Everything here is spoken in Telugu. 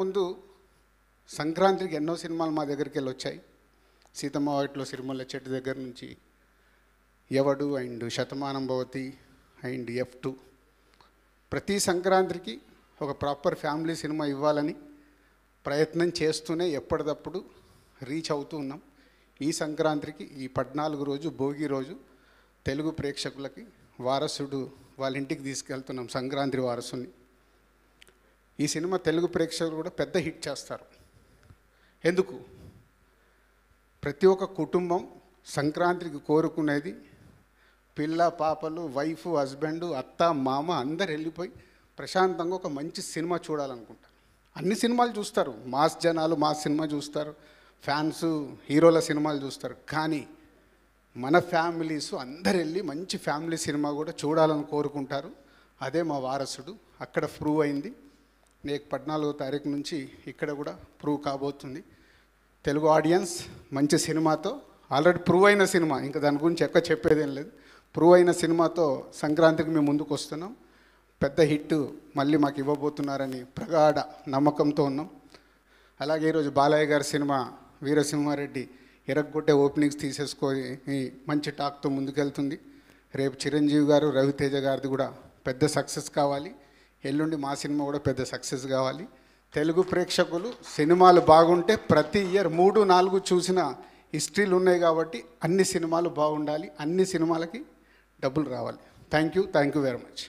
ముందు సంక్రాంతికి ఎన్నో సినిమాలు మా దగ్గరికి వెళ్ళి వచ్చాయి సీతమ్మ వాటిలో సిరిమల్ల చెట్టు దగ్గర నుంచి ఎవడు అండ్ శతమానం భవతి అండ్ ఎఫ్ టూ ప్రతి సంక్రాంతికి ఒక ప్రాపర్ ఫ్యామిలీ సినిమా ఇవ్వాలని ప్రయత్నం చేస్తూనే ఎప్పటికప్పుడు రీచ్ అవుతూ ఉన్నాం ఈ సంక్రాంతికి ఈ పద్నాలుగు రోజు భోగి రోజు తెలుగు ప్రేక్షకులకి వారసుడు వాళ్ళ ఇంటికి తీసుకెళ్తున్నాం సంక్రాంతి వారసుని ఈ సినిమా తెలుగు ప్రేక్షకులు కూడా పెద్ద హిట్ చేస్తారు ఎందుకు ప్రతి ఒక్క కుటుంబం సంక్రాంతికి కోరుకునేది పిల్ల పాపలు వైఫ్ హస్బెండ్ అత్త మామ అందరు వెళ్ళిపోయి ప్రశాంతంగా ఒక మంచి సినిమా చూడాలనుకుంటారు అన్ని సినిమాలు చూస్తారు మాస్ జనాలు మాస్ సినిమా చూస్తారు ఫ్యాన్స్ హీరోల సినిమాలు చూస్తారు కానీ మన ఫ్యామిలీస్ అందరు వెళ్ళి మంచి ఫ్యామిలీ సినిమా కూడా చూడాలని కోరుకుంటారు అదే మా వారసుడు అక్కడ ప్రూవ్ అయింది రేపు పద్నాలుగో తారీఖు నుంచి ఇక్కడ కూడా ప్రూవ్ కాబోతుంది తెలుగు ఆడియన్స్ మంచి సినిమాతో ఆల్రెడీ ప్రూవ్ అయిన సినిమా ఇంకా దాని గురించి ఎక్కువ చెప్పేదేం లేదు ప్రూవ్ అయిన సినిమాతో సంక్రాంతికి మేము ముందుకు వస్తున్నాం పెద్ద హిట్ మళ్ళీ మాకు ఇవ్వబోతున్నారని ప్రగాఢ నమ్మకంతో ఉన్నాం అలాగే ఈరోజు బాలయ్య గారి సినిమా వీరసింహారెడ్డి ఎరగొట్టే ఓపెనింగ్స్ తీసేసుకొని మంచి టాక్తో ముందుకెళ్తుంది రేపు చిరంజీవి గారు రవితేజ గారిది కూడా పెద్ద సక్సెస్ కావాలి ఎల్లుండి మా సినిమా కూడా పెద్ద సక్సెస్ కావాలి తెలుగు ప్రేక్షకులు సినిమాలు బాగుంటే ప్రతి ఇయర్ మూడు నాలుగు చూసిన హిస్టరీలు ఉన్నాయి కాబట్టి అన్ని సినిమాలు బాగుండాలి అన్ని సినిమాలకి డబ్బులు రావాలి thank you thank you very much